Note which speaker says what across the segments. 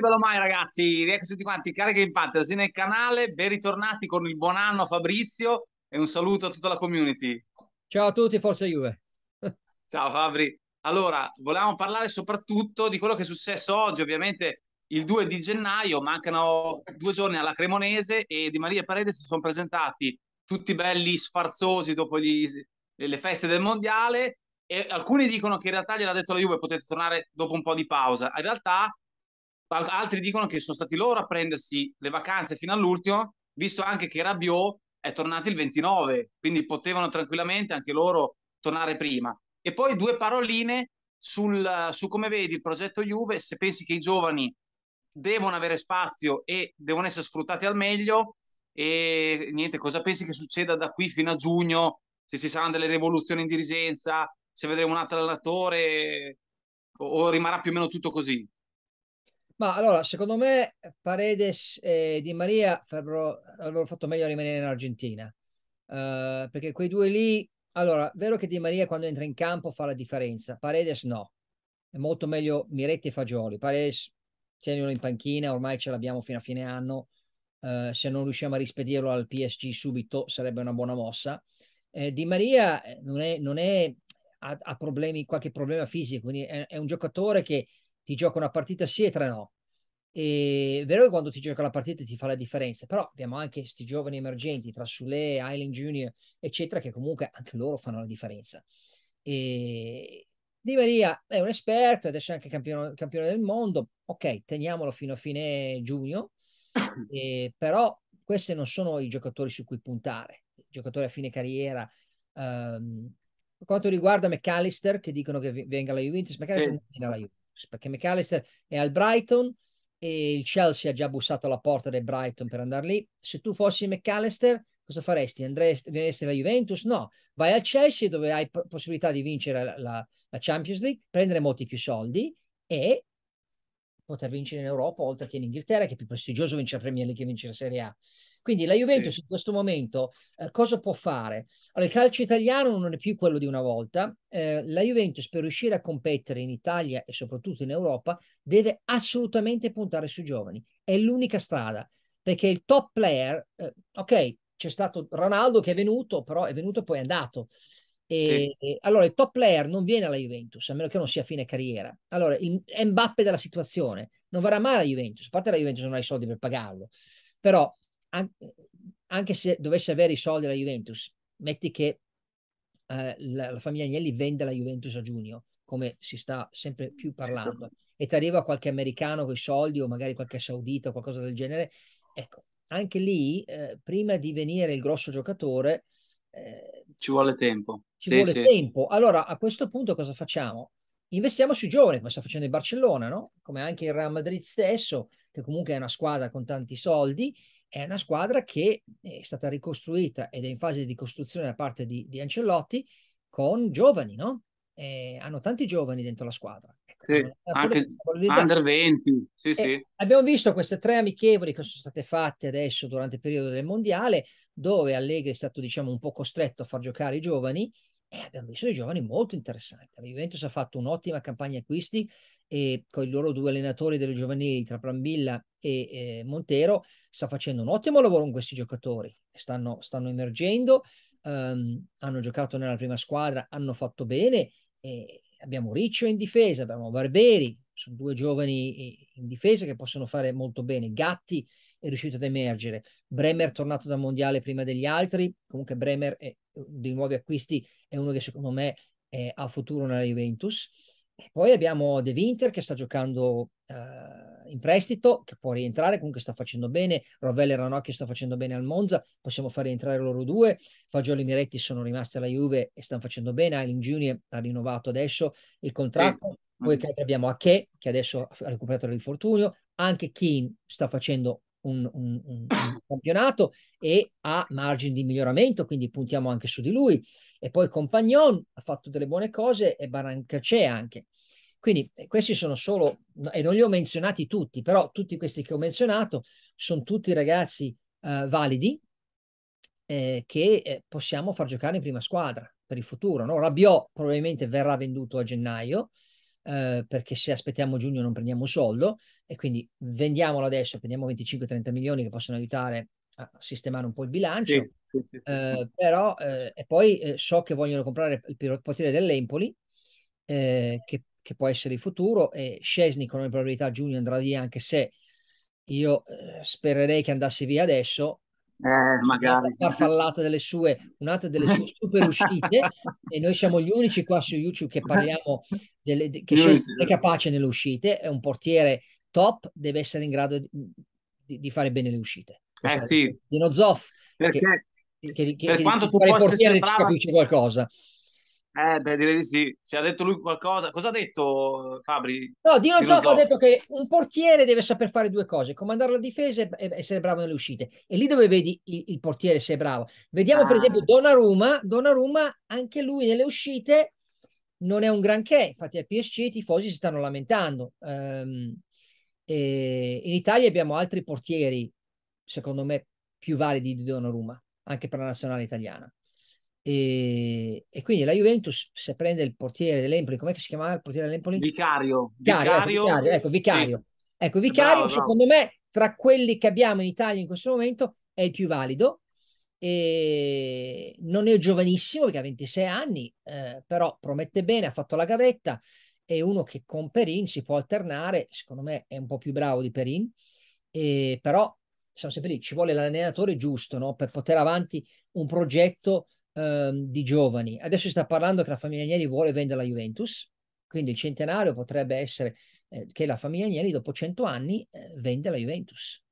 Speaker 1: bello mai, ragazzi. Rieccoci tutti quanti. Carichi in fantasy nel canale. Ben ritornati con il buon anno Fabrizio e un saluto a tutta la community.
Speaker 2: Ciao a tutti, forza Juve.
Speaker 1: Ciao Fabri. Allora, volevamo parlare soprattutto di quello che è successo oggi, ovviamente il 2 di gennaio, mancano due giorni alla Cremonese e Di Maria Paredes si sono presentati tutti belli sfarzosi dopo gli, le feste del Mondiale e alcuni dicono che in realtà gliel'ha detto la Juve potete tornare dopo un po' di pausa. In realtà altri dicono che sono stati loro a prendersi le vacanze fino all'ultimo, visto anche che Rabiot è tornato il 29, quindi potevano tranquillamente anche loro tornare prima. E poi due paroline sul, su come vedi il progetto Juve, se pensi che i giovani devono avere spazio e devono essere sfruttati al meglio e niente, cosa pensi che succeda da qui fino a giugno, se ci saranno delle rivoluzioni in dirigenza, se vedremo un altro allenatore o, o rimarrà più o meno tutto così?
Speaker 2: Ma allora, secondo me Paredes e Di Maria avrebbero, fatto meglio a rimanere in Argentina, uh, perché quei due lì, allora, vero che Di Maria quando entra in campo fa la differenza, Paredes no, è molto meglio Miretti e Fagioli, Paredes tienilo in panchina, ormai ce l'abbiamo fino a fine anno, uh, se non riusciamo a rispedirlo al PSG subito sarebbe una buona mossa. Eh, di Maria eh, non è, non è ha, ha, problemi, qualche problema fisico, quindi è, è un giocatore che ti gioca una partita sì e tre no. E è vero che quando ti gioca la partita ti fa la differenza, però abbiamo anche questi giovani emergenti tra Sule, Island Junior, eccetera, che comunque anche loro fanno la differenza. E Di Maria è un esperto, adesso è anche campione, campione del mondo. Ok, teniamolo fino a fine giugno, e, però questi non sono i giocatori su cui puntare. I giocatori a fine carriera, ehm, per quanto riguarda McAllister, che dicono che venga alla Juventus, McAllister sì. non viene alla Juventus perché McAllister è al Brighton e il Chelsea ha già bussato alla porta del Brighton per andare lì. Se tu fossi McAllister, cosa faresti? Andresti alla Juventus? No, vai al Chelsea dove hai possibilità di vincere la, la, la Champions League, prendere molti più soldi e poter vincere in Europa oltre che in Inghilterra, che è più prestigioso vincere la Premier League che vincere la Serie A. Quindi la Juventus sì. in questo momento eh, cosa può fare? Allora, il calcio italiano non è più quello di una volta. Eh, la Juventus per riuscire a competere in Italia e soprattutto in Europa deve assolutamente puntare sui giovani. È l'unica strada perché il top player, eh, ok, c'è stato Ronaldo che è venuto, però è venuto e poi è andato. E, sì. e, allora il top player non viene alla Juventus, a meno che non sia a fine carriera. Allora, il Mbappe della situazione non verrà mai alla Juventus, a parte la Juventus non ha i soldi per pagarlo, però anche se dovesse avere i soldi la Juventus, metti che eh, la, la, famiglia Agnelli vende la Juventus a giugno, come si sta sempre più parlando, e ti arriva qualche americano con i soldi o magari qualche saudita o qualcosa del genere, ecco, anche lì, eh, prima di venire il grosso giocatore,
Speaker 1: eh, ci vuole tempo. Ci sì, vuole sì. tempo.
Speaker 2: Allora, a questo punto cosa facciamo? Investiamo sui giovani, come sta facendo il Barcellona, no? come anche il Real Madrid stesso, che comunque è una squadra con tanti soldi, è una squadra che è stata ricostruita ed è in fase di costruzione da parte di, di Ancelotti con giovani, no? Eh, hanno tanti giovani dentro la squadra.
Speaker 1: Ecco, sì, anche under 20, sì, eh, sì.
Speaker 2: Abbiamo visto queste tre amichevoli che sono state fatte adesso durante il periodo del mondiale, dove Allegri è stato diciamo un po' costretto a far giocare i giovani e abbiamo visto dei giovani molto interessanti. La Juventus ha fatto un'ottima campagna acquisti e con i loro due allenatori delle giovanili tra Prambilla e eh, Montero sta facendo un ottimo lavoro con questi giocatori stanno, stanno emergendo um, hanno giocato nella prima squadra hanno fatto bene abbiamo Riccio in difesa abbiamo Barberi sono due giovani in difesa che possono fare molto bene Gatti è riuscito ad emergere Bremer è tornato dal mondiale prima degli altri comunque Bremer è, dei nuovi acquisti è uno che secondo me ha futuro nella Juventus poi abbiamo De Winter che sta giocando eh, in prestito, che può rientrare, comunque sta facendo bene. Rovella e Ranocchi sta facendo bene al Monza, possiamo far rientrare loro due. Fagioli e Miretti sono rimasti alla Juve e stanno facendo bene. Alin Junior ha rinnovato adesso il contratto. Sì. Poi mm. abbiamo Ache, che adesso ha recuperato l'infortunio. Anche Keane sta facendo un, un, un, un, campionato e ha margini di miglioramento, quindi puntiamo anche su di lui. E poi Compagnon ha fatto delle buone cose e Barancacè anche. Quindi eh, questi sono solo, e non li ho menzionati tutti, però tutti questi che ho menzionato sono tutti ragazzi eh, validi eh, che eh, possiamo far giocare in prima squadra per il futuro. No? Rabiot probabilmente verrà venduto a gennaio, eh, perché se aspettiamo giugno non prendiamo un soldo e quindi vendiamolo adesso, prendiamo 25-30 milioni che possono aiutare a sistemare un po' il bilancio. Sì, sì, sì, eh, però, eh, e poi eh, so che vogliono comprare il portiere dell'Empoli, eh, che, che, può essere il futuro, e Scesni con ogni probabilità a giugno andrà via anche se io spererei che andasse via adesso
Speaker 1: eh, magari.
Speaker 2: farfallata delle sue, un'altra delle sue super uscite e noi siamo gli unici qua su YouTube che parliamo delle, de, che è eh. capace nelle uscite, è un portiere top, deve essere in grado di, di fare bene le uscite. Eh, cioè, sì. Dino Zoff, perché che, che, per che, quanto tu possa sembrare... capisce qualcosa.
Speaker 1: Eh, beh, direi di sì. Se ha detto lui qualcosa, cosa ha detto Fabri? No, Dino, Dino Zoff ha detto
Speaker 2: che un portiere deve saper fare due cose, comandare la difesa e essere bravo nelle uscite. E lì dove vedi il, il portiere se è bravo. Vediamo ah. per esempio Donnarumma, Donnarumma anche lui nelle uscite non è un granché, infatti al PSC i tifosi si stanno lamentando. Um, in Italia abbiamo altri portieri, secondo me, più validi di Donnarumma, anche per la nazionale italiana. E, e, quindi la Juventus se prende il portiere dell'Empoli, com'è che si chiamava il portiere dell'Empoli? Vicario. Vicario, Vicario ecco, Vicario. Sì. Ecco, Vicario bravo, secondo bravo. me tra quelli che abbiamo in Italia in questo momento è il più valido. E non è giovanissimo perché ha 26 anni, eh, però promette bene, ha fatto la gavetta. È uno che con Perin si può alternare, secondo me è un po' più bravo di Perin, e, però siamo sempre lì, ci vuole l'allenatore giusto no? per portare avanti un progetto ehm, di giovani. Adesso si sta parlando che la famiglia Agnelli vuole vendere la Juventus, quindi il centenario potrebbe essere eh, che la famiglia Agnelli dopo 100 anni eh, vende la Juventus.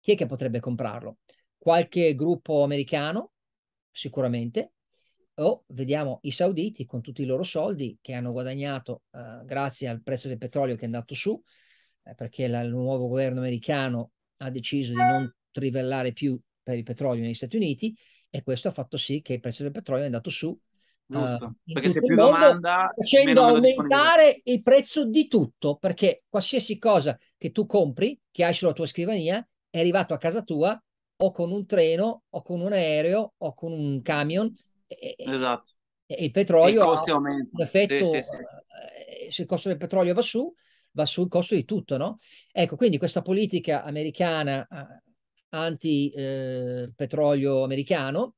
Speaker 2: Chi è che potrebbe comprarlo? Qualche gruppo americano, sicuramente, o vediamo i sauditi con tutti i loro soldi che hanno guadagnato eh, grazie al prezzo del petrolio che è andato su, eh, perché la, il nuovo governo americano ha deciso di non trivellare più per il petrolio negli Stati Uniti e questo ha fatto sì che il prezzo del petrolio è andato su.
Speaker 1: Eh, Giusto, uh, perché se più mondo, domanda facendo aumentare
Speaker 2: il prezzo di tutto, perché qualsiasi cosa che tu compri, che hai sulla tua scrivania, è arrivato a casa tua o con un treno o con un aereo o con un camion.
Speaker 1: E, esatto.
Speaker 2: E il petrolio ha un effetto, sì, sì, sì. Eh, se il costo del petrolio va su, va sul costo di tutto, no? Ecco, quindi questa politica americana eh, anti-petrolio eh, americano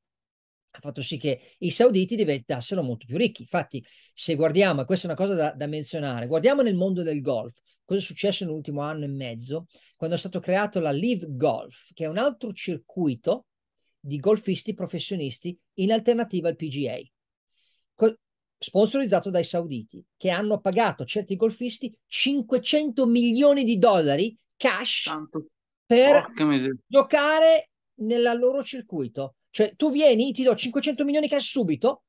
Speaker 2: ha fatto sì che i sauditi diventassero molto più ricchi. Infatti, se guardiamo, e questa è una cosa da, da menzionare, guardiamo nel mondo del golf, cosa è successo nell'ultimo anno e mezzo, quando è stato creato la Live Golf, che è un altro circuito di golfisti professionisti in alternativa al PGA, co- sponsorizzato dai sauditi, che hanno pagato certi golfisti 500 milioni di dollari cash Tanto per giocare nel loro circuito. Cioè tu vieni, ti do 500 milioni cash subito,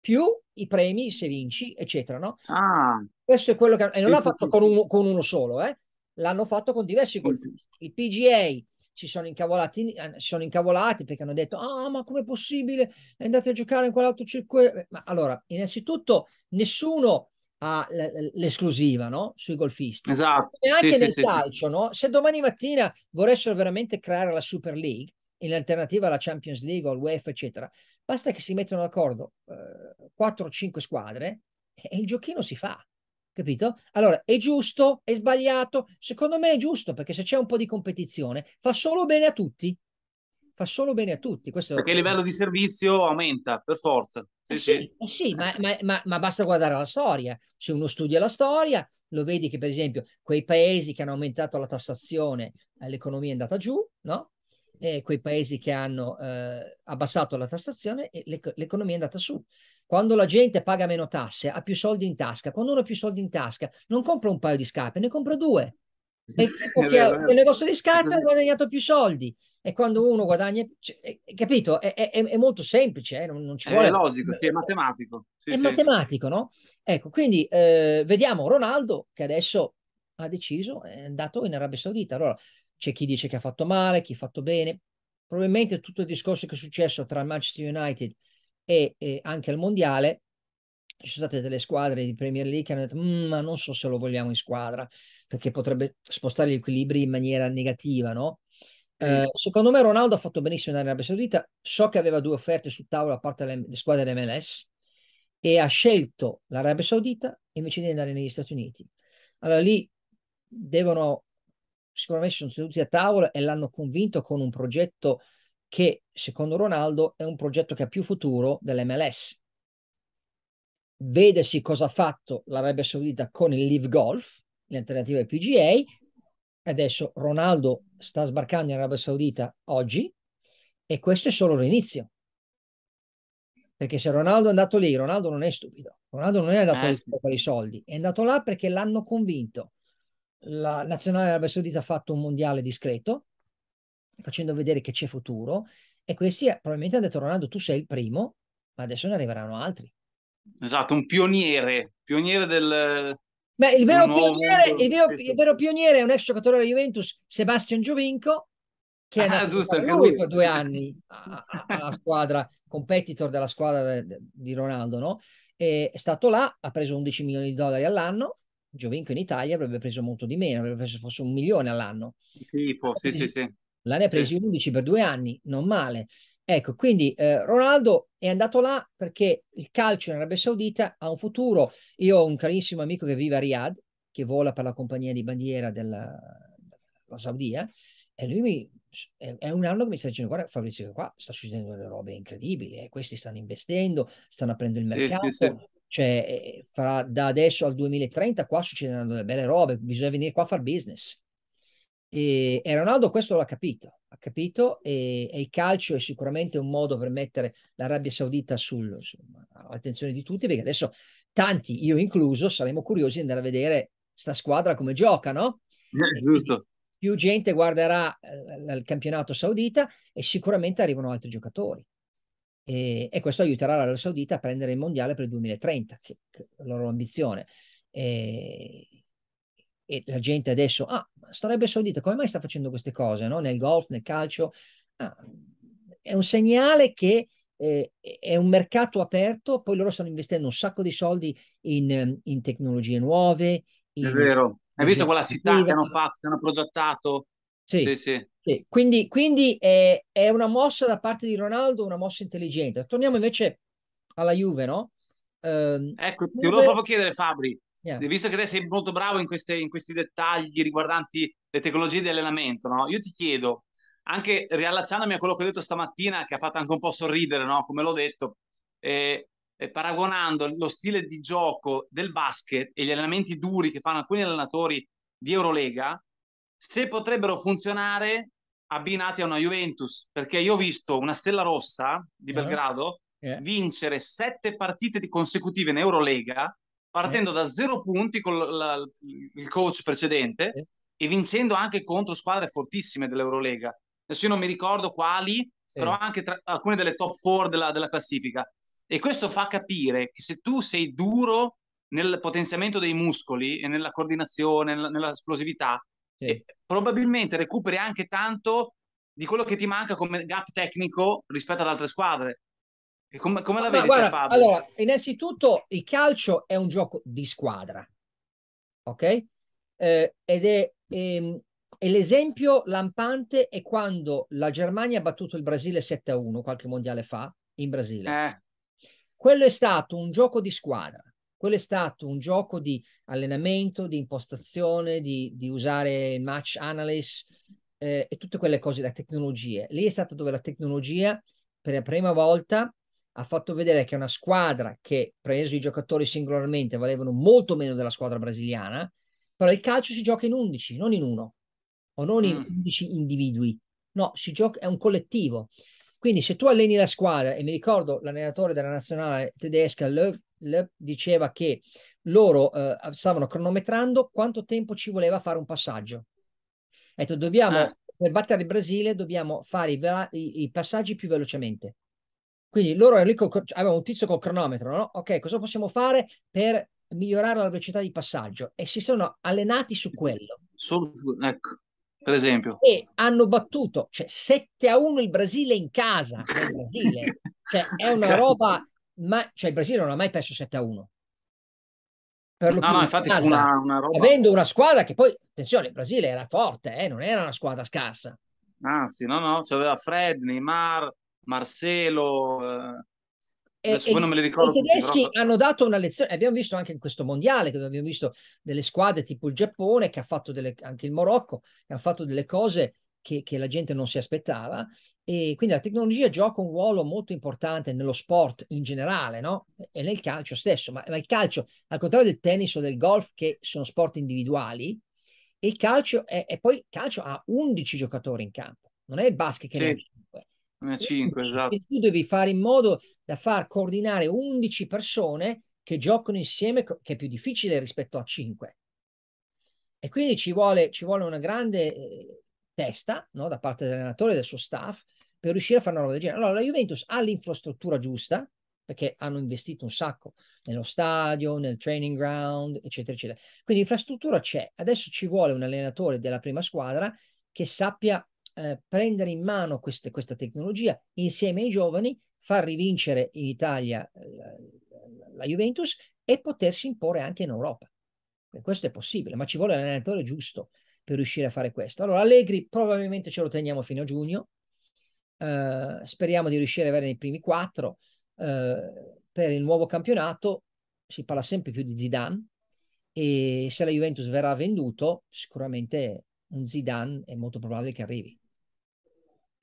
Speaker 2: più i premi se vinci, eccetera, no? Ah. Questo è quello che... E non l'ha fatto con uno, con uno solo, eh? L'hanno fatto con diversi colpi. I PGA si sono incavolati, eh, si sono incavolati perché hanno detto ah ma com'è possibile andate a giocare in quell'altro circuito ma allora innanzitutto nessuno ha l'esclusiva no? sui golfisti. Esatto. E anche sì, nel sì, calcio, sì. No? se domani mattina vorressero veramente creare la Super League, in alternativa alla Champions League o al UEFA, eccetera, basta che si mettano d'accordo eh, 4 5 squadre e il giochino si fa. Capito? Allora è giusto, è sbagliato. Secondo me è giusto perché se c'è un po' di competizione fa solo bene a tutti fa solo bene a tutti. Questo... Perché il livello di
Speaker 1: servizio aumenta per forza. Sì, eh sì, sì.
Speaker 2: Eh sì ma, ma, ma, basta guardare la storia. Se uno studia la storia, lo vedi che, per esempio, quei paesi che hanno aumentato la tassazione, eh, l'economia è andata giù, no? E quei paesi che hanno eh, abbassato la tassazione, l'ec- l'economia è andata su. Quando la gente paga meno tasse, ha più soldi in tasca. Quando uno ha più soldi in tasca, non compra un paio di scarpe, ne compra due. È il tipo è che il negozio di scarpe ha guadagnato più soldi e quando uno guadagna, cioè, eh, capito? È, è, è, molto semplice, eh? non, non, ci è vuole. È logico, sì,
Speaker 1: è matematico. Sì, è sì.
Speaker 2: matematico, no? Ecco, quindi eh, vediamo Ronaldo che adesso ha deciso, è andato in Arabia Saudita. Allora c'è chi dice che ha fatto male, chi ha fatto bene. Probabilmente tutto il discorso che è successo tra Manchester United e, e anche il mondiale ci sono state delle squadre di Premier League che hanno detto ma non so se lo vogliamo in squadra perché potrebbe spostare gli equilibri in maniera negativa, no? Eh, secondo me Ronaldo ha fatto benissimo in Arabia Saudita, so che aveva due offerte sul tavolo a parte le, le squadre dell'MLS e ha scelto l'Arabia Saudita invece di andare negli Stati Uniti. Allora lì devono, sicuramente sono seduti a tavola e l'hanno convinto con un progetto che secondo Ronaldo è un progetto che ha più futuro dell'MLS vedersi cosa ha fatto l'Arabia Saudita con il Live Golf, l'alternativa al PGA. Adesso Ronaldo sta sbarcando in Arabia Saudita oggi e questo è solo l'inizio. Perché se Ronaldo è andato lì, Ronaldo non è stupido. Ronaldo non è andato ah, lì sì. per i soldi, è andato là perché l'hanno convinto. La nazionale Arabia Saudita ha fatto un mondiale discreto, facendo vedere che c'è futuro, e questi eh, probabilmente hanno detto Ronaldo tu sei il primo, ma adesso ne arriveranno altri.
Speaker 1: Esatto, un pioniere, pioniere del... Beh, il vero, pioniere, il
Speaker 2: vero, il vero pioniere, è un ex giocatore della Juventus, Sebastian Giovinco, che è ah, giusto, lui, lui, per due anni alla squadra, competitor della squadra di Ronaldo, no? E è stato là, ha preso 11 milioni di dollari all'anno, Giovinco in Italia avrebbe preso molto di meno, avrebbe preso forse un milione all'anno.
Speaker 1: Tipo, sì, sì, sì.
Speaker 2: L'anno ha presi sì. 11 per due anni, non male. Ecco, quindi eh, Ronaldo è andato là perché il calcio in Arabia Saudita ha un futuro. Io ho un carissimo amico che vive a Riyadh, che vola per la compagnia di bandiera della, della Saudia, e lui mi, è un anno che mi sta dicendo guarda Fabrizio qua sta succedendo delle robe incredibili eh, questi stanno investendo stanno aprendo il mercato sì, sì, sì. cioè eh, fra, da adesso al 2030 qua succederanno delle belle robe bisogna venire qua a fare business e, e Ronaldo questo l'ha capito, ha capito e, e, il calcio è sicuramente un modo per mettere l'Arabia Saudita sul, all'attenzione di tutti, perché adesso tanti, io incluso, saremo curiosi di andare a vedere sta squadra come gioca, no? Eh, giusto. Più, gente guarderà eh, il campionato saudita e sicuramente arrivano altri giocatori. E, e questo aiuterà l'Arabia Saudita a prendere il mondiale per il 2030, che, è la loro ambizione. E, e la gente adesso, ah, starebbe Saudita, come mai sta facendo queste cose no? nel golf, nel calcio? Ah, è un segnale che eh, è un mercato aperto, poi loro stanno investendo un sacco di soldi in, in tecnologie nuove. In, è vero, hai visto quella città che hanno fatto, che hanno progettato? Sì, sì, sì. sì. Quindi, quindi è, è, una mossa da parte di Ronaldo, una mossa intelligente. Torniamo invece alla Juve, no? Um, ecco, ti volevo proprio
Speaker 1: chiedere Fabri, Yeah. Visto che te sei molto bravo in, queste, in, questi dettagli riguardanti le tecnologie di allenamento, no? io ti chiedo, anche riallacciandomi a quello che ho detto stamattina, che ha fatto anche un po' sorridere, no? come l'ho detto, eh, eh, paragonando lo stile di gioco del basket e gli allenamenti duri che fanno alcuni allenatori di Eurolega, se potrebbero funzionare abbinati a una Juventus, perché io ho visto una Stella Rossa di yeah. Belgrado yeah. vincere sette partite consecutive in Eurolega partendo da zero punti con la, il coach precedente sì. e vincendo anche contro squadre fortissime dell'Eurolega. Adesso io non mi ricordo quali, sì. però anche tra alcune delle top four della, della classifica. E questo fa capire che se tu sei duro nel potenziamento dei muscoli e nella coordinazione, nella, nella esplosività, sì. probabilmente recuperi anche tanto di quello che ti manca come gap tecnico rispetto ad altre squadre. E come, come la Ma vedete, guarda, Fabio? Allora,
Speaker 2: innanzitutto il calcio è un gioco di squadra, ok? Eh, ed è, ehm, e l'esempio lampante è quando la Germania ha battuto il Brasile 7-1 qualche mondiale fa in Brasile. Eh. Quello è stato un gioco di squadra, quello è stato un gioco di allenamento, di impostazione, di, di usare match analysis eh, e tutte quelle cose, la tecnologia. Lì è stata dove la tecnologia per la prima volta ha fatto vedere che è una squadra che, preso i giocatori singolarmente, valevano molto meno della squadra brasiliana, però il calcio si gioca in 11, non in uno, o non in 11 mm. individui. No, si gioca, è un collettivo. Quindi se tu alleni la squadra, e mi ricordo l'allenatore della nazionale tedesca, Löw, Löw diceva che loro eh, stavano cronometrando quanto tempo ci voleva fare un passaggio. Ha detto, dobbiamo, ah. per battere il Brasile, dobbiamo fare i, i, i passaggi più velocemente. Quindi loro lì con, avevano un tizio col cronometro, no? Ok, cosa possiamo fare per migliorare la velocità di passaggio? E si sono allenati su quello.
Speaker 1: Solo, ecco, per esempio.
Speaker 2: E hanno battuto, cioè 7 a 1 il Brasile in casa. Il Brasile. cioè, è una roba, ma, cioè il Brasile non ha mai perso 7 a 1. Per lo no, più no, infatti casa, una, una roba... avendo una squadra che poi, attenzione, il Brasile era forte, eh, non era una squadra scarsa.
Speaker 1: Anzi, no, no, c'aveva Fred, Neymar, Marcelo.
Speaker 2: Eh, e, me li ricordo. I tedeschi tutti, però... hanno dato una lezione, abbiamo visto anche in questo mondiale, che abbiamo visto delle squadre tipo il Giappone, che ha fatto delle, anche il Morocco che ha fatto delle cose che, che, la gente non si aspettava e quindi la tecnologia gioca un ruolo molto importante nello sport in generale no? e nel calcio stesso, ma, ma, il calcio al contrario del tennis o del golf che sono sport individuali, il calcio è, e poi il calcio ha 11 giocatori in campo, non è il basket che sì. ne
Speaker 1: 5, esatto.
Speaker 2: Tu devi fare in modo da far coordinare 11 persone che giocano insieme, che è più difficile rispetto a 5. E quindi ci vuole, ci vuole una grande eh, testa no? da parte dell'allenatore e del suo staff per riuscire a fare una roba del genere. Allora, la Juventus ha l'infrastruttura giusta perché hanno investito un sacco nello stadio, nel training ground, eccetera, eccetera. Quindi l'infrastruttura c'è. Adesso ci vuole un allenatore della prima squadra che sappia eh, prendere in mano queste, questa tecnologia insieme ai giovani, far rivincere in Italia eh, la, la Juventus e potersi imporre anche in Europa. E questo è possibile, ma ci vuole l'allenatore giusto per riuscire a fare questo. Allora, Allegri probabilmente ce lo teniamo fino a giugno, eh, speriamo di riuscire ad avere nei primi quattro eh, per il nuovo campionato, si parla sempre più di Zidane e se la Juventus verrà venduto, sicuramente un Zidane è molto probabile che arrivi.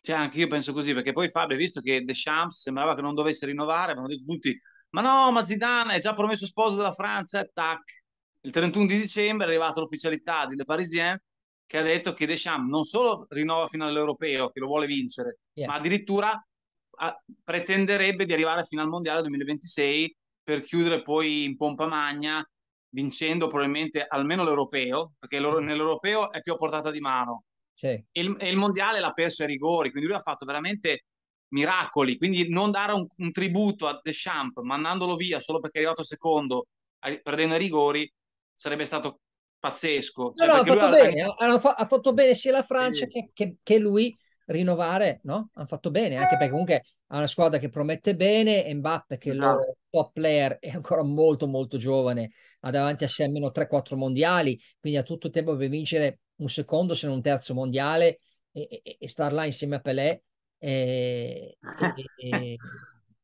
Speaker 1: Cioè, anche io penso così, perché poi Fabio, hai visto che Deschamps sembrava che non dovesse rinnovare, avevano detto tutti, ma no, ma Zidane è già promesso sposo della Francia, tac. Il 31 di dicembre è arrivata l'ufficialità di Le Parisien che ha detto che Deschamps non solo rinnova fino all'Europeo, che lo vuole vincere, yeah. ma addirittura a, ah, pretenderebbe di arrivare fino al Mondiale 2026 per chiudere poi in pompa magna, vincendo probabilmente almeno l'Europeo, perché mm. nell'Europeo è più a portata di mano sì. E, il, e, il, mondiale l'ha perso ai rigori, quindi lui ha fatto veramente miracoli. Quindi non dare un, un tributo a Deschamps, mandandolo via solo perché è arrivato secondo, perdendo i rigori, sarebbe stato pazzesco. Cioè, no, no, ha, fatto bene,
Speaker 2: ha... Fa- ha, fatto bene sia la Francia sì. che, che, che, lui rinnovare, no? Hanno fatto bene, anche perché comunque ha una squadra che promette bene, Mbappe che esatto. è il esatto. top player, è ancora molto molto giovane, ha davanti a sé almeno 3-4 mondiali, quindi ha tutto il tempo per vincere un secondo se non un terzo mondiale e, e, e star là insieme a Pelé eh, e,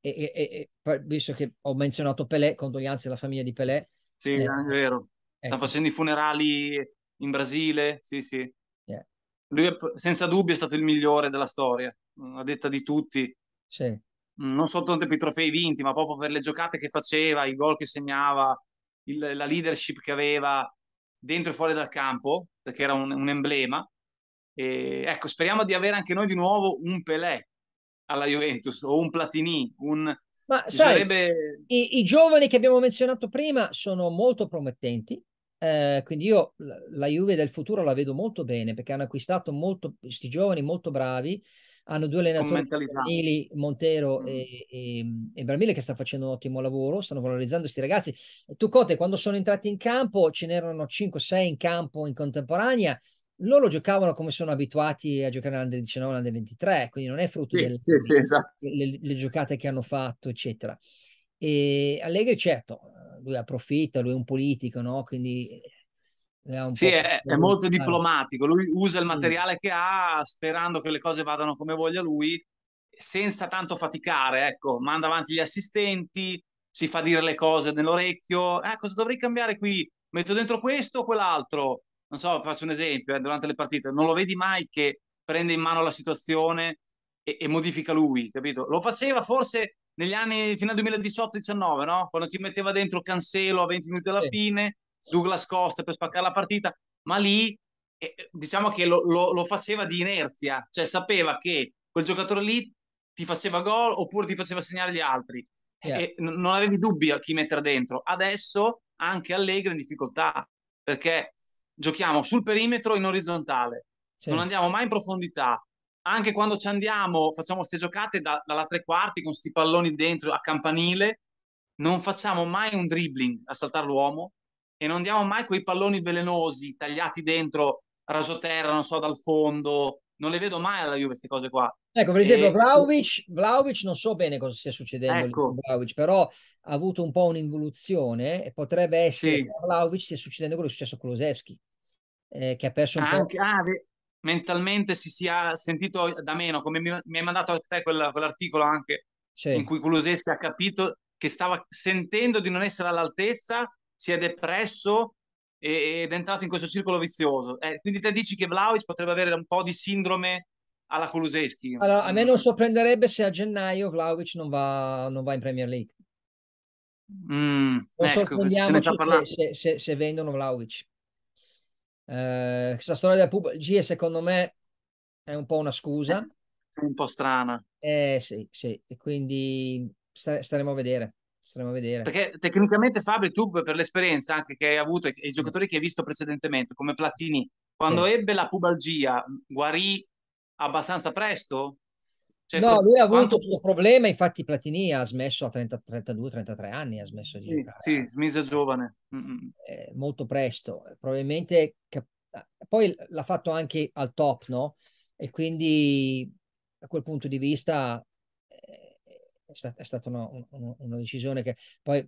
Speaker 2: e, visto che ho menzionato Pelé, condoglianze alla famiglia di Pelé. Sì, eh, è vero. Ecco. Stanno
Speaker 1: facendo i funerali in Brasile, sì, sì.
Speaker 2: Yeah. Lui
Speaker 1: è, senza dubbio è stato il migliore della storia, a detta di tutti. Sì. Non soltanto per i trofei vinti, ma proprio per le giocate che faceva, i gol che segnava, il, la leadership che aveva, dentro e fuori dal campo, perché era un, un emblema. E, ecco, speriamo di avere anche noi di nuovo un Pelé alla Juventus o un Platini, un...
Speaker 2: Ma sai, sarebbe... i, i, giovani che abbiamo menzionato prima sono molto promettenti, eh, quindi io la Juve del futuro la vedo molto bene perché hanno acquistato molto, questi giovani molto bravi, hanno due allenatori giovanili, Montero mm. e, e, e Bramile, che stanno facendo un ottimo lavoro, stanno valorizzando questi ragazzi. Tu Cote, quando sono entrati in campo, ce n'erano 5-6 in campo in contemporanea, loro giocavano come sono abituati a giocare all'Under 19 all'Under 23, quindi non è frutto sì, delle sì, sì, esatto. le, le giocate che hanno fatto, eccetera. E Allegri, certo, eh, lui approfitta, lui è un politico, no? Quindi eh, sì, è, è, molto diplomatico,
Speaker 1: lui usa il materiale sì. che ha sperando che le cose vadano come voglia lui, senza tanto faticare, ecco, manda avanti gli assistenti, si fa dire le cose nell'orecchio, eh, cosa dovrei cambiare qui? Metto dentro questo o quell'altro? Non so, faccio un esempio, eh, durante le partite, non lo vedi mai che prende in mano la situazione e, e modifica lui, capito? Lo faceva forse negli anni fino al 2018-19, no? Quando ci metteva dentro Cancelo a 20 minuti alla sì. fine Douglas Costa per spaccare la partita, ma lì eh, eh, diciamo che lo, lo, lo, faceva di inerzia, cioè sapeva che quel giocatore lì ti faceva gol oppure ti faceva segnare gli altri. Yeah. E n- non avevi dubbi a chi mettere dentro. Adesso anche Allegri in difficoltà perché giochiamo sul perimetro in orizzontale, sì. non andiamo mai in profondità. Anche quando ci andiamo, facciamo queste giocate da, dalla tre quarti con questi palloni dentro a campanile, non facciamo mai un dribbling a saltare l'uomo, e non diamo mai quei palloni velenosi tagliati dentro rasoterra, non so, dal fondo. Non le vedo mai alla Juve queste cose qua.
Speaker 2: Ecco, per esempio, e... Vlaovic, Vlaovic, non so bene cosa stia succedendo ecco. Vlaovic, però ha avuto un po' un'involuzione e potrebbe essere sì. che a Vlaovic stia succedendo quello che è successo con Kulosevski, eh, che ha perso un Anche,
Speaker 1: po'... Ah, mentalmente si sia sentito da meno, come mi, mi hai mandato a te quella, quell'articolo anche sì. in cui Kulosevski ha capito che stava sentendo di non essere all'altezza si è depresso ed è entrato in questo circolo vizioso. Eh, quindi te dici che Vlaovic potrebbe avere un po' di sindrome alla Kuluseschi. Allora, a me non
Speaker 2: sorprenderebbe se a gennaio Vlaovic non va, non va in Premier League. Mm, ecco, se, se, se, se, vendono Vlaovic. Eh, questa storia della pubblicità secondo me è un po' una scusa.
Speaker 1: È un po' strana.
Speaker 2: Eh sì, sì, e quindi staremo a vedere. Staremo a vedere.
Speaker 1: Perché tecnicamente Fabri, tu per l'esperienza anche che hai avuto e i giocatori che hai visto precedentemente, come Platini, quando sì. ebbe la pubalgia, guarì abbastanza presto?
Speaker 2: Cioè, no, lui ha avuto questo quanto... problema, infatti Platini ha smesso a 32-33 anni, ha smesso di sì, giocare.
Speaker 1: Sì, smise giovane.
Speaker 2: Eh, molto presto, probabilmente... Cap- eh, poi l'ha fatto anche al top, no? E quindi da quel punto di vista è stata, è stata una, una, una, decisione che poi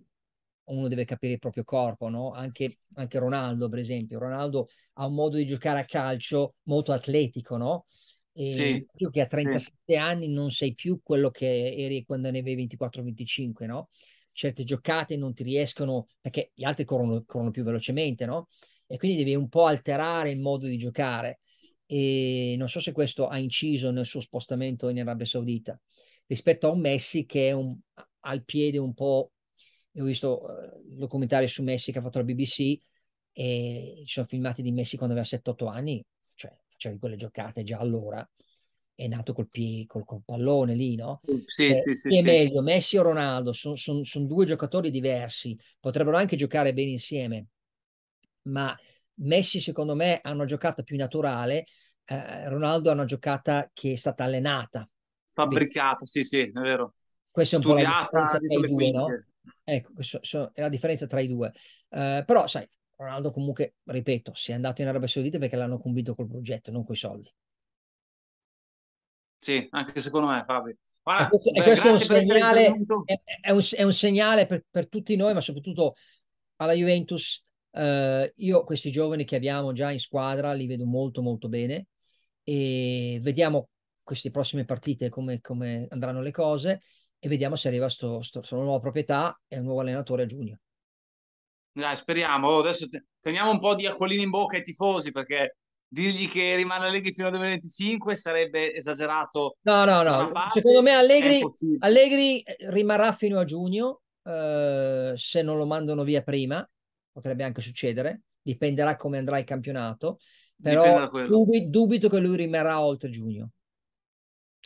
Speaker 2: uno deve capire il proprio corpo, no? anche, anche, Ronaldo, per esempio. Ronaldo ha un modo di giocare a calcio molto atletico, no? E sì. Io che a 37 sì. anni non sei più quello che eri quando ne avevi 24-25, no? Certe giocate non ti riescono perché gli altri corrono, corrono più velocemente, no? E quindi devi un po' alterare il modo di giocare. E non so se questo ha inciso nel suo spostamento in Arabia Saudita rispetto a un Messi che è un, al piede un po'. ho visto eh, il documentario su Messi che ha fatto la BBC e ci sono filmati di Messi quando aveva 7-8 anni, cioè facevi quelle giocate già allora è nato col, pie, col, col, pallone lì, no? Sì, eh, sì, sì. Chi è sì. meglio, Messi o Ronaldo? Sono son, son due giocatori diversi, potrebbero anche giocare bene insieme, ma Messi secondo me ha una giocata più naturale, eh, Ronaldo ha una giocata che è stata allenata,
Speaker 1: fabbricata, sì, sì, è vero.
Speaker 2: Questa è un Studiata po' la differenza tra i due, no? Ecco, so, so, è la differenza tra i due. Eh, però, sai, Ronaldo comunque, ripeto, si è andato in Arabia Saudita perché l'hanno convinto col progetto, non coi soldi.
Speaker 1: Sì, anche secondo me, Fabio. Guarda, e questo, beh, e questo è, un segnale,
Speaker 2: è, è, un, è un segnale, per, per tutti noi, ma soprattutto alla Juventus. Eh, io questi giovani che abbiamo già in squadra li vedo molto molto bene e vediamo queste prossime partite come, come andranno le cose e vediamo se arriva sto, sto, sto nuova proprietà e un nuovo allenatore a giugno.
Speaker 1: Dai, speriamo. Oh, adesso teniamo un po' di acquolini in bocca ai tifosi perché dirgli che rimane Allegri fino al 2025 sarebbe esagerato. No, no, no. Secondo me Allegri,
Speaker 2: Allegri, eh, rimarrà fino a giugno eh, se non lo mandano via prima. Potrebbe anche succedere. Dipenderà come andrà il campionato. Però dubito che lui rimarrà oltre giugno.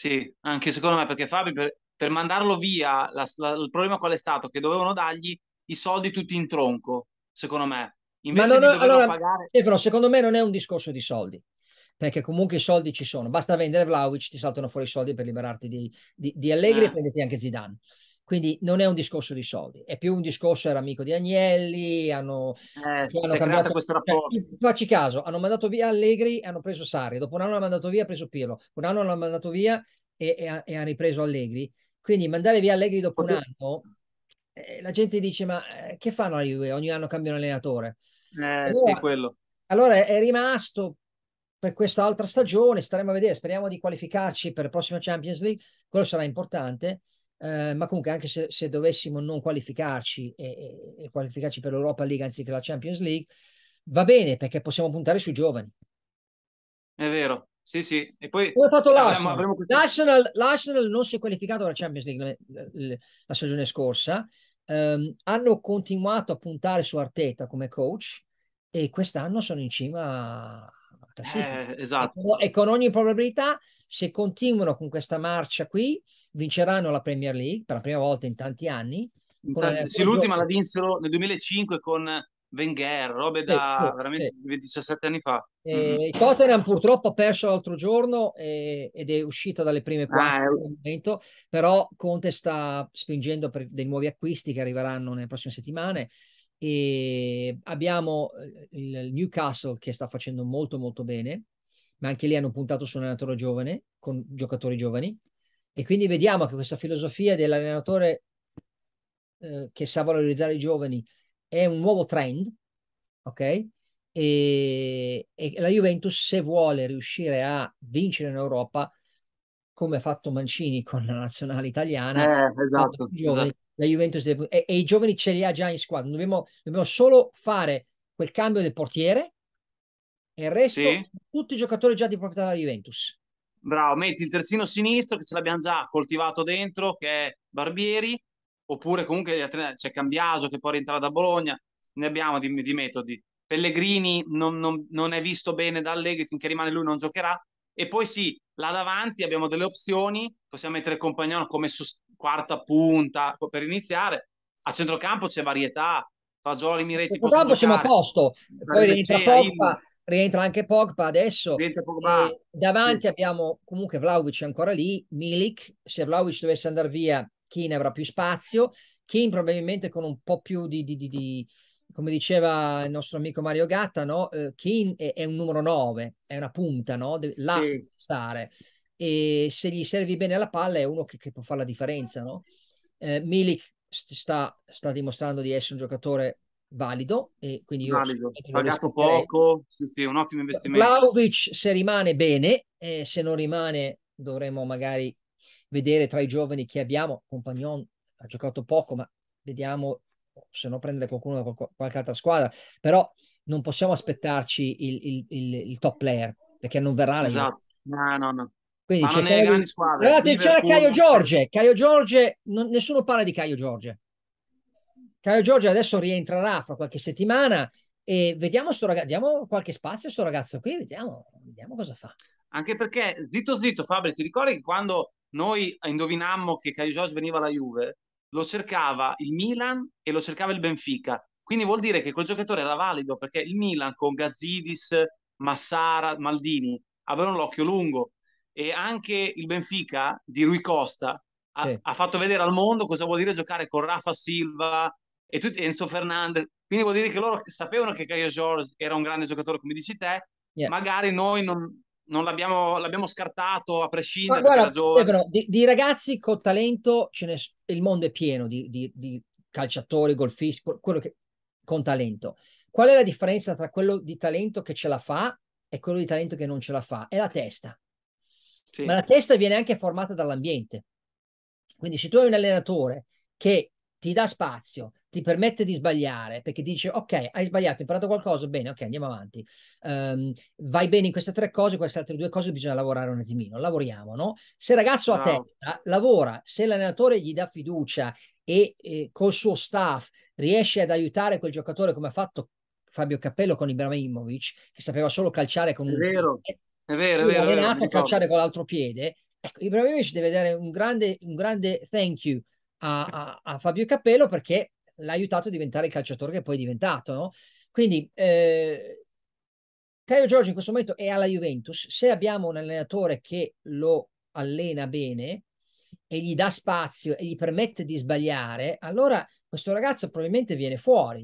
Speaker 1: Sì, anche secondo me, perché Fabio per, per mandarlo via, la, la, il problema qual è stato? Che dovevano dargli i soldi tutti in tronco, secondo me.
Speaker 2: Invece Ma non, di allora, pagare... Stefano, secondo me non è un discorso di soldi, perché comunque i soldi ci sono. Basta vendere Vlaovic, ti saltano fuori i soldi per liberarti di, di, di Allegri eh. e prenditi anche Zidane. Quindi non è un discorso di soldi, è più un discorso, era amico di Agnelli, hanno, eh, cioè, hanno cambiato questo cioè, rapporto. facci caso, hanno mandato via Allegri e hanno preso Sari, dopo un anno l'hanno mandato via e preso Pirlo, un anno l'hanno mandato via e, e, e ha ripreso Allegri. Quindi mandare via Allegri dopo Oddio. un anno, eh, la gente dice ma eh, che fanno la Juve? Ogni anno cambiano allenatore.
Speaker 1: Eh, allora, sì, quello.
Speaker 2: Allora è rimasto per questa altra stagione, staremo a vedere, speriamo di qualificarci per la prossima Champions League, quello sarà importante. Ehm, ma comunque anche se, se dovessimo non qualificarci e, e, e, qualificarci per l'Europa League anziché la Champions League, va bene perché possiamo puntare sui giovani.
Speaker 1: È vero, sì sì. E poi come ha fatto l'Arsenal?
Speaker 2: L'Arsenal, l'Arsenal non si è qualificato per la Champions League la stagione scorsa, Um, hanno continuato a puntare su Arteta come coach e quest'anno sono in cima fatta. Certo, sì, eh, esatto. E con ogni probabilità, se continuano con questa marcia qui, vinceranno la Premier League per la prima volta in tanti anni. Tanti, eh, sì, l'ultima gioco. la
Speaker 1: vinsero nel 2005 con Wenger, robe da eh, veramente eh. 17 anni fa. Eh, mm.
Speaker 2: Tottenham purtroppo ha perso l'altro giorno eh, ed è uscita dalle prime ah, quattro ah, momento, però Conte sta spingendo per dei nuovi acquisti che arriveranno nelle prossime settimane e abbiamo eh, il Newcastle che sta facendo molto molto bene, ma anche lì hanno puntato su un allenatore giovane, con giocatori giovani, e quindi vediamo che questa filosofia dell'allenatore eh, che sa valorizzare i giovani è un nuovo trend, ok? E, e, la Juventus se vuole riuscire a vincere in Europa come ha fatto Mancini con la nazionale italiana eh, esatto, giovani, esatto la Juventus deve, e, e, i giovani ce li ha già in squadra. Dobbiamo, dobbiamo solo fare quel cambio del portiere e il resto sì. tutti i giocatori già di proprietà della Juventus.
Speaker 1: Bravo, metti il terzino sinistro che ce l'abbiamo già coltivato dentro, che è Barbieri, oppure comunque altri, c'è Cambiaso che può rientrare da Bologna, ne abbiamo di, di metodi. Pellegrini non, non, non, è visto bene da Allegri, finché rimane lui non giocherà. E poi sì, là davanti abbiamo delle opzioni, possiamo mettere Compagnon come, quarta punta per iniziare. A centrocampo c'è varietà, Fagioli, Miretti. Purtroppo siamo a posto,
Speaker 2: poi rientra Pogba, rientra anche Pogba adesso. Pogba. davanti sì. abbiamo comunque Vlaovic ancora lì, Milik, se Vlaovic dovesse andare via, Keane avrà più spazio, Keane probabilmente con un po' più di, di, di, di come diceva il nostro amico Mario Gatta, no? Eh, Keane è, è, un numero 9, è una punta, no? deve là sì. stare e se gli servi bene la palla è uno che, che può fare la differenza. No? Eh, Milik sta, sta, dimostrando di essere un giocatore valido e quindi io valido. pagato
Speaker 1: poco, sì, sì, un ottimo investimento. Vlaovic
Speaker 2: se rimane bene, eh, se non rimane dovremmo magari vedere tra i giovani che abbiamo, Compagnon ha giocato poco ma vediamo se no prendere qualcuno da qualche altra squadra, però non possiamo aspettarci il, il, il, il top player perché non verrà. Esatto, no, no, no. Quindi Ma nelle grandi di... squadre. Allora, attenzione Liverpool... a Caio Giorge. Caio Giorge, non... nessuno parla di Caio Giorge. Caio Giorge adesso rientrerà fra qualche settimana e vediamo sto ragazzo, diamo qualche spazio a sto ragazzo qui, vediamo, vediamo cosa fa.
Speaker 1: Anche perché, zitto zitto Fabri, ti ricordi che quando noi indovinammo che Caio Giorge veniva alla Juve, lo cercava il Milan e lo cercava il Benfica. Quindi vuol dire che quel giocatore era valido perché il Milan con Gazzidis, Massara, Maldini avevano l'occhio lungo e anche il Benfica di Rui Costa ha, sì. ha fatto vedere al mondo cosa vuol dire giocare con Rafa Silva e tutti, Enzo Fernandez. Quindi vuol dire che loro sapevano che Caio George era un grande giocatore, come dici te. Yeah. Magari noi non, non l'abbiamo, l'abbiamo, scartato a prescindere. Ma guarda, Stefano,
Speaker 2: di, di, ragazzi con talento ce n'è, il mondo è pieno di, di, di calciatori, golfisti, quello che, con talento. Qual è la differenza tra quello di talento che ce la fa e quello di talento che non ce la fa? È la testa. Sì. Ma la testa viene anche formata dall'ambiente. Quindi se tu hai un allenatore che ti dà spazio, ti permette di sbagliare perché dice ok, hai sbagliato, hai imparato qualcosa, bene, ok, andiamo avanti. Um, vai bene in queste tre cose, queste altre due cose bisogna lavorare un attimino, lavoriamo, no? Se il ragazzo wow. ha testa, lavora, se l'allenatore gli dà fiducia e, e col suo staff riesce ad aiutare quel giocatore come ha fatto Fabio Cappello con Ibrahimovic, che sapeva solo calciare con un... Vero.
Speaker 1: È vero, è vero. È nato a calciare
Speaker 2: con l'altro piede. Ecco, Ibrahimovic deve dare un grande, un grande thank you a, a, a Fabio Cappello perché l'ha aiutato a diventare il calciatore che poi è diventato, no? Quindi eh, Caio Giorgio in questo momento è alla Juventus. Se abbiamo un allenatore che lo allena bene e gli dà spazio e gli permette di sbagliare, allora questo ragazzo probabilmente viene fuori.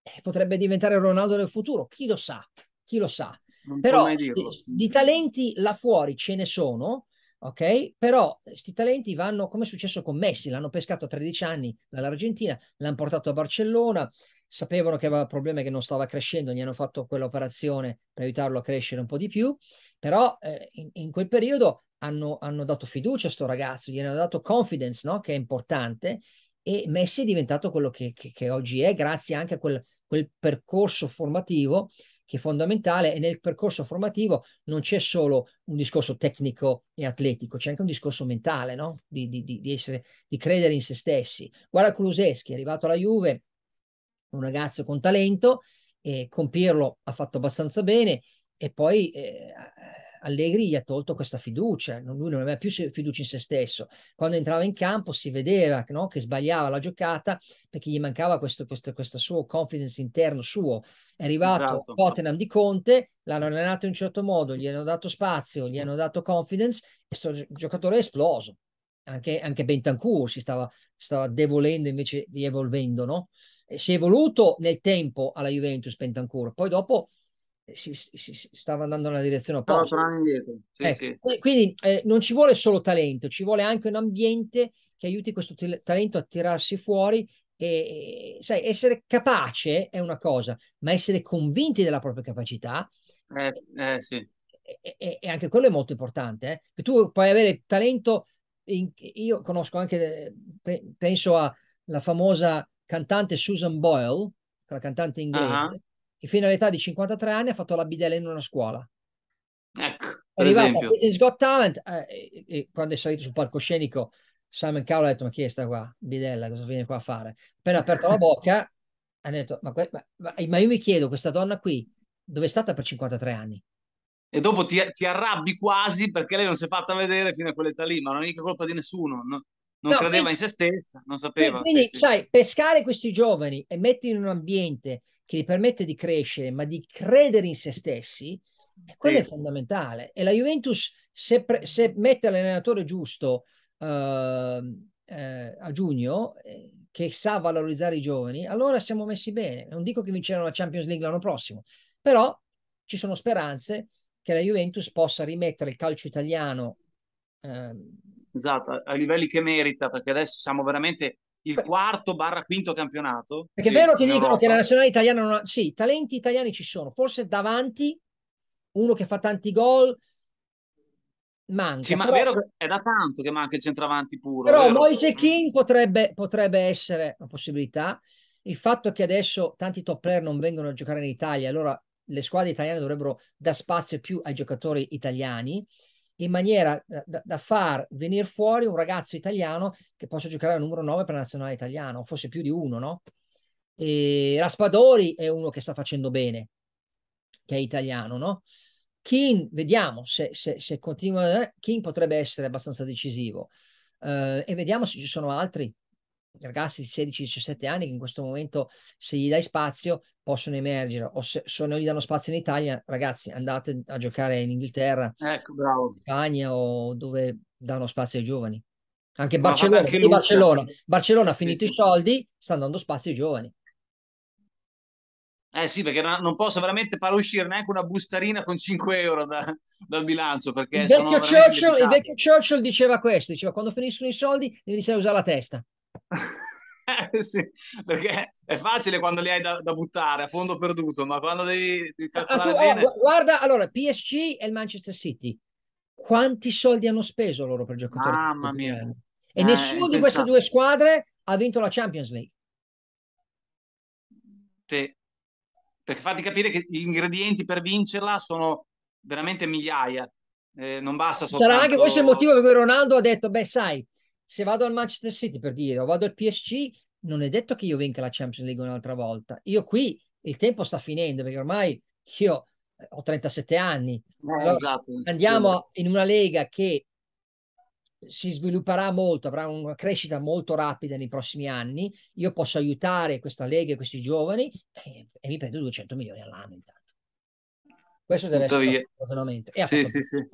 Speaker 2: e eh, potrebbe diventare Ronaldo del futuro, chi lo sa, chi lo sa non però di talenti là fuori ce ne sono, ok? Però questi talenti vanno, come è successo con Messi, l'hanno pescato a 13 anni dall'Argentina, l'hanno portato a Barcellona, sapevano che aveva problemi che non stava crescendo, gli hanno fatto quell'operazione per aiutarlo a crescere un po' di più, però eh, in, in, quel periodo hanno, hanno dato fiducia a questo ragazzo, gli hanno dato confidence, no? Che è importante, e Messi è diventato quello che, che, che oggi è, grazie anche a quel, quel percorso formativo che è fondamentale e nel percorso formativo non c'è solo un discorso tecnico e atletico, c'è anche un discorso mentale, no? di, di, di, essere, di credere in se stessi. Guarda Kuluseschi, è arrivato alla Juve, un ragazzo con talento, e con Pirlo ha fatto abbastanza bene e poi eh, Allegri gli ha tolto questa fiducia, lui non aveva più fiducia in se stesso. Quando entrava in campo si vedeva no, che sbagliava la giocata perché gli mancava questo, questo, questo suo confidence interno suo. È arrivato esatto. Tottenham di Conte, l'hanno allenato in un certo modo, gli hanno dato spazio, gli hanno dato confidence e questo giocatore è esploso. Anche, anche Bentancur si stava, stava devolendo invece di evolvendo, no? si è evoluto nel tempo alla Juventus Bentancur, poi dopo si, si, stava andando nella direzione opposta. Sì, ecco. sì. Quindi eh, non ci vuole solo talento, ci vuole anche un ambiente che aiuti questo t- talento a tirarsi fuori e, sai, essere capace è una cosa, ma essere convinti della propria capacità
Speaker 1: eh, eh, sì.
Speaker 2: e, e, anche quello è molto importante, eh. che tu puoi avere talento, in, io conosco anche, pe, penso alla famosa cantante Susan Boyle, la cantante inglese, uh-huh che fino all'età di 53 anni ha fatto la bidella in una scuola.
Speaker 1: Ecco, è arrivato
Speaker 2: a Got Talent eh, e, quando è salito sul palcoscenico Simon Cowell ha detto ma chi è sta qua? Bidella, cosa viene qua a fare? Appena aperto la bocca ha detto ma, ma, ma, ma, io mi chiedo questa donna qui dove è stata per 53 anni?
Speaker 1: E dopo ti, ti arrabbi quasi perché lei non si è fatta vedere fino a quell'età lì, ma non è mica colpa di nessuno. No? non no, credeva quindi, in se stessa, non sapeva. Quindi, sì, sì.
Speaker 2: sai, pescare questi giovani e metterli in un ambiente che gli permette di crescere, ma di credere in se stessi, eh, quello sì. è fondamentale. E la Juventus, se, pre- se mette l'allenatore giusto uh, uh, a giugno, eh, che sa valorizzare i giovani, allora siamo messi bene. Non dico che vinceranno la Champions League l'anno prossimo, però ci sono speranze che la Juventus possa rimettere il calcio italiano. Uh,
Speaker 1: esatto, a, ai livelli che merita, perché adesso siamo veramente il quarto barra quinto campionato. Perché è vero che dicono Europa. che la
Speaker 2: nazionale italiana non ha... Sì, talenti italiani ci sono, forse davanti uno che fa tanti gol, manca. Sì, ma però... è vero che
Speaker 1: è da tanto che manca il centravanti puro. Però Moise
Speaker 2: King potrebbe, potrebbe, essere una possibilità. Il fatto che adesso tanti top player non vengono a giocare in Italia, allora le squadre italiane dovrebbero dare spazio più ai giocatori italiani in maniera da, da far venire fuori un ragazzo italiano che possa giocare al numero 9 per la nazionale italiana, o forse più di uno, no? E Raspadori è uno che sta facendo bene, che è italiano, no? King, vediamo se, se, se continua, eh, King potrebbe essere abbastanza decisivo. Uh, e vediamo se ci sono altri ragazzi di 16-17 anni che in questo momento se gli dai spazio possono emergere o se, se non gli danno spazio in Italia ragazzi andate a giocare in Inghilterra ecco, bravo. in Spagna o dove danno spazio ai giovani anche Barcellona anche Barcellona. Barcellona ha finito sì, sì. i soldi sta dando spazio ai giovani
Speaker 1: eh sì, perché non posso veramente far uscire neanche una bustarina con 5 euro da, dal bilancio. Perché il vecchio, Churchill, il, vecchio
Speaker 2: Churchill, diceva questo: diceva quando finiscono i soldi devi iniziare a usare la testa. sì,
Speaker 1: perché è facile quando li hai da, da, buttare a fondo perduto, ma quando devi, devi ah, ah, calcolare ah, tu, oh, bene...
Speaker 2: oh, guarda, allora, PSG e il Manchester City, quanti soldi hanno speso loro per giocatori? Mamma mia. E ah, nessuno di queste due squadre ha vinto la Champions League.
Speaker 1: Sì. Perché fatti capire che gli ingredienti per vincerla sono veramente migliaia. Eh, non basta soltanto... Sarà anche questo il motivo
Speaker 2: per cui Ronaldo ha detto, beh sai, se vado al Manchester City per dire o vado al PSG, non è detto che io vinca la Champions League un'altra volta. Io qui il tempo sta finendo perché ormai io eh, ho 37 anni. No, eh, allora, esatto, andiamo in una lega che si svilupperà molto, avrà una crescita molto rapida nei prossimi anni. Io posso aiutare questa lega e questi giovani e, eh, e, mi prendo 200 milioni all'anno intanto. Questo deve Tuttavia. essere il ragionamento. E sì, sì, sì.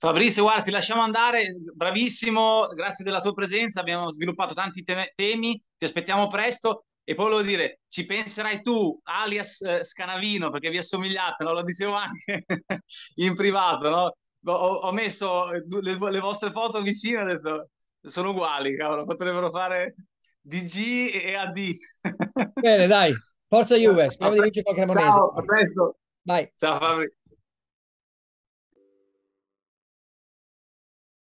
Speaker 1: Fabrizio, guarda, ti lasciamo andare, bravissimo, grazie della tua presenza, abbiamo sviluppato tanti te- temi, ti aspettiamo presto e poi volevo dire, ci penserai tu, alias eh, Scanavino, perché vi assomigliate, no? lo dicevo anche in privato, no? ho, ho, messo eh, le, le, vostre foto vicine e ho detto, sono uguali, cavolo, potrebbero fare DG e AD.
Speaker 2: Bene, dai, forza Juve, speriamo di vincere qualche Ciao,
Speaker 1: a presto. Bye. Ciao Fabrizio.